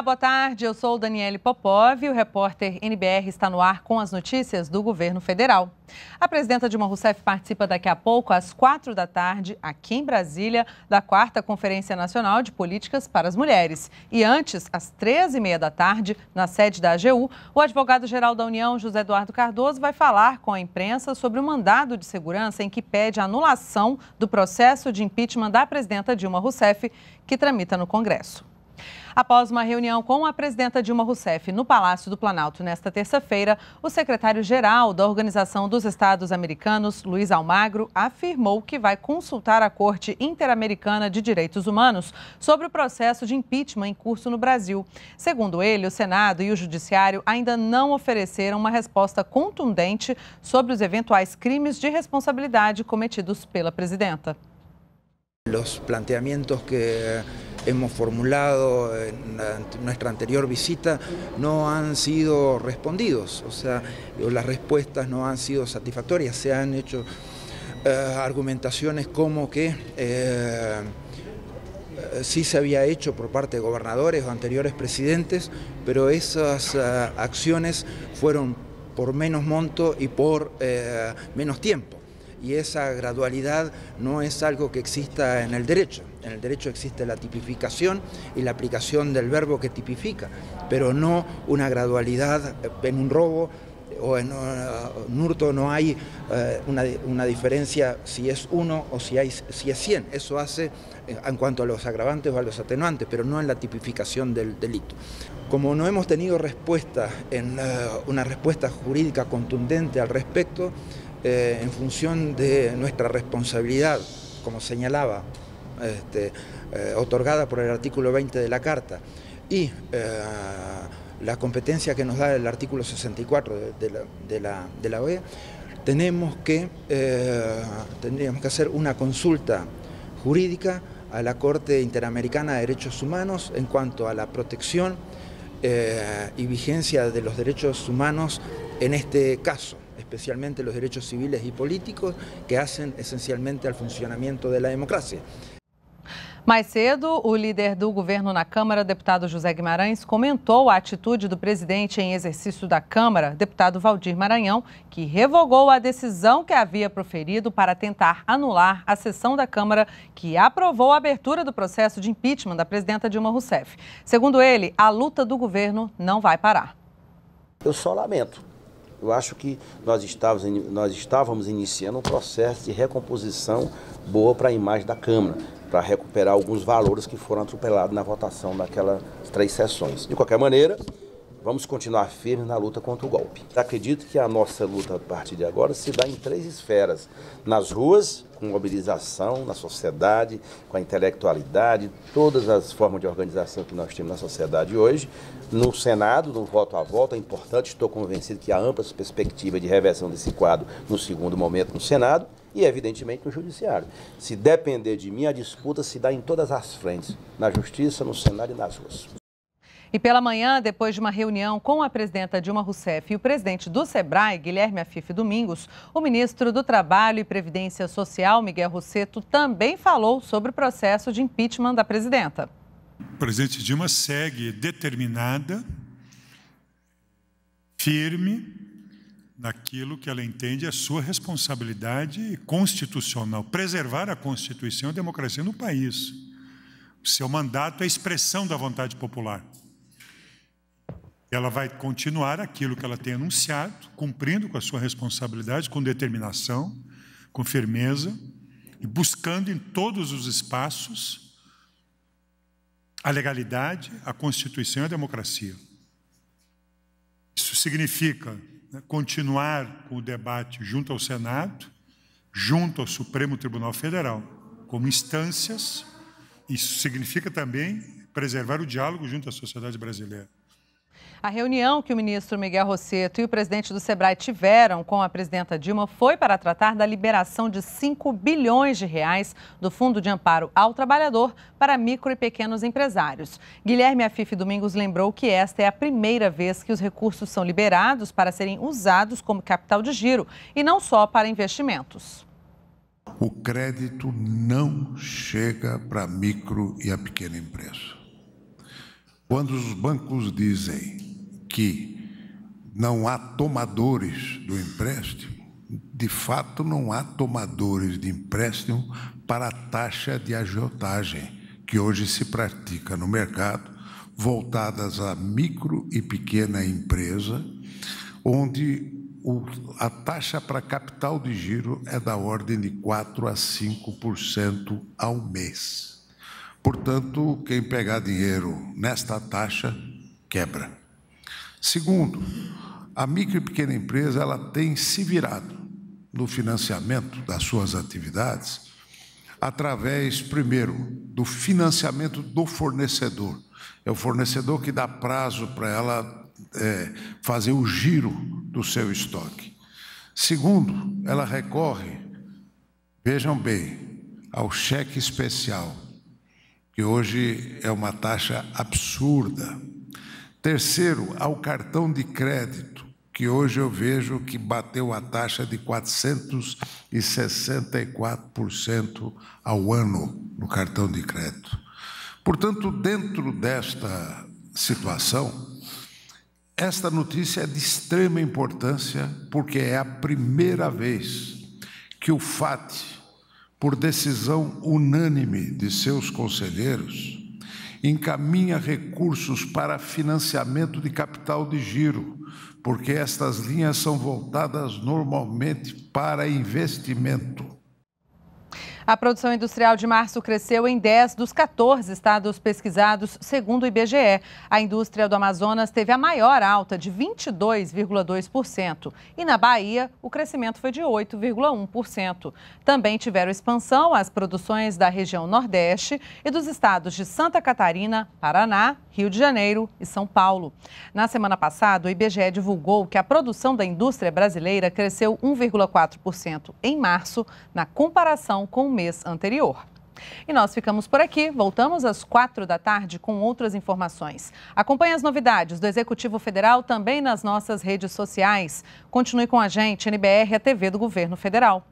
Olá, boa tarde. Eu sou Daniele Popov o repórter NBR está no ar com as notícias do governo federal. A presidenta Dilma Rousseff participa daqui a pouco, às quatro da tarde, aqui em Brasília, da quarta Conferência Nacional de Políticas para as Mulheres. E antes, às três e meia da tarde, na sede da AGU, o advogado-geral da União, José Eduardo Cardoso, vai falar com a imprensa sobre o mandado de segurança em que pede a anulação do processo de impeachment da presidenta Dilma Rousseff, que tramita no Congresso. Após uma reunião com a presidenta Dilma Rousseff no Palácio do Planalto nesta terça-feira, o secretário-geral da Organização dos Estados Americanos, Luiz Almagro, afirmou que vai consultar a Corte Interamericana de Direitos Humanos sobre o processo de impeachment em curso no Brasil. Segundo ele, o Senado e o Judiciário ainda não ofereceram uma resposta contundente sobre os eventuais crimes de responsabilidade cometidos pela presidenta. Os planteamentos que hemos formulado en nuestra anterior visita no han sido respondidos, o sea, las respuestas no han sido satisfactorias, se han hecho eh, argumentaciones como que... Eh, eh, sí se había hecho por parte de gobernadores o anteriores presidentes, pero esas acciones fueron por menos monto y por menos tiempo. Y esa gradualidad no es algo que exista en el derecho. En el derecho existe la tipificación y la aplicación del verbo que tipifica, pero no una gradualidad eh, en un robo eh, o en eh, un hurto no hay una, diferencia si es uno o si, es cien. Eso hace en cuanto a los agravantes o a los atenuantes, pero no en la tipificación del delito. Como no hemos tenido respuesta, en, una respuesta jurídica contundente al respecto, en función de nuestra responsabilidad, como señalaba, este, eh, otorgada por el artículo 20 de la Carta y eh, la competencia que nos da el artículo 64 de, la, de, OEA, tenemos que, eh, tendríamos que hacer una consulta jurídica a la Corte Interamericana de Derechos Humanos en cuanto a la protección y vigencia de los derechos humanos en este caso especialmente los derechos civiles y políticos que hacen esencialmente al funcionamiento de la democracia. Mais cedo, o líder do governo na Câmara, deputado José Guimarães, comentou a atitude do presidente em exercício da Câmara, deputado Valdir Maranhão, que revogou a decisão que havia proferido para tentar anular a sessão da Câmara que aprovou a abertura do processo de impeachment da presidenta Dilma Rousseff. Segundo ele, a luta do governo não vai parar. Eu só lamento. Eu acho que nós estávamos, nós estávamos iniciando um processo de recomposição boa para a imagem da Câmara para recuperar alguns valores que foram atropelados na votação daquelas três sessões. De qualquer maneira, Vamos continuar firmes na luta contra o golpe. Acredito que a nossa luta a partir de agora se dá em três esferas: nas ruas, com mobilização, na sociedade, com a intelectualidade, todas as formas de organização que nós temos na sociedade hoje, no Senado, no voto a voto. É importante, estou convencido que há amplas perspectivas de reversão desse quadro no segundo momento no Senado e, evidentemente, no Judiciário. Se depender de mim, a disputa se dá em todas as frentes: na Justiça, no Senado e nas ruas. E pela manhã, depois de uma reunião com a presidenta Dilma Rousseff e o presidente do SEBRAE, Guilherme Afif Domingos, o ministro do Trabalho e Previdência Social, Miguel Rosseto, também falou sobre o processo de impeachment da presidenta. O presidente Dilma segue determinada, firme, naquilo que ela entende é sua responsabilidade constitucional, preservar a Constituição e a democracia no país. O seu mandato é expressão da vontade popular ela vai continuar aquilo que ela tem anunciado, cumprindo com a sua responsabilidade, com determinação, com firmeza, e buscando em todos os espaços a legalidade, a Constituição e a democracia. Isso significa né, continuar com o debate junto ao Senado, junto ao Supremo Tribunal Federal, como instâncias. Isso significa também preservar o diálogo junto à sociedade brasileira a reunião que o ministro Miguel Rosseto e o presidente do Sebrae tiveram com a presidenta Dilma foi para tratar da liberação de 5 bilhões de reais do Fundo de Amparo ao Trabalhador para micro e pequenos empresários. Guilherme Afif Domingos lembrou que esta é a primeira vez que os recursos são liberados para serem usados como capital de giro e não só para investimentos. O crédito não chega para a micro e a pequena empresa quando os bancos dizem que não há tomadores do empréstimo, de fato não há tomadores de empréstimo para a taxa de agiotagem que hoje se pratica no mercado, voltadas à micro e pequena empresa, onde o, a taxa para capital de giro é da ordem de 4 a 5% ao mês. Portanto, quem pegar dinheiro nesta taxa quebra. Segundo, a micro e pequena empresa ela tem se virado no financiamento das suas atividades através, primeiro, do financiamento do fornecedor. É o fornecedor que dá prazo para ela é, fazer o giro do seu estoque. Segundo, ela recorre, vejam bem, ao cheque especial que hoje é uma taxa absurda. Terceiro, ao cartão de crédito, que hoje eu vejo que bateu a taxa de 464% ao ano no cartão de crédito. Portanto, dentro desta situação, esta notícia é de extrema importância porque é a primeira vez que o FAT, por decisão unânime de seus conselheiros, encaminha recursos para financiamento de capital de giro, porque estas linhas são voltadas normalmente para investimento. A produção industrial de março cresceu em 10 dos 14 estados pesquisados, segundo o IBGE. A indústria do Amazonas teve a maior alta, de 22,2%, e na Bahia o crescimento foi de 8,1%. Também tiveram expansão as produções da região Nordeste e dos estados de Santa Catarina, Paraná, Rio de Janeiro e São Paulo. Na semana passada, o IBGE divulgou que a produção da indústria brasileira cresceu 1,4% em março, na comparação com o mês anterior. E nós ficamos por aqui. Voltamos às quatro da tarde com outras informações. Acompanhe as novidades do Executivo Federal também nas nossas redes sociais. Continue com a gente, NBR, a TV do Governo Federal.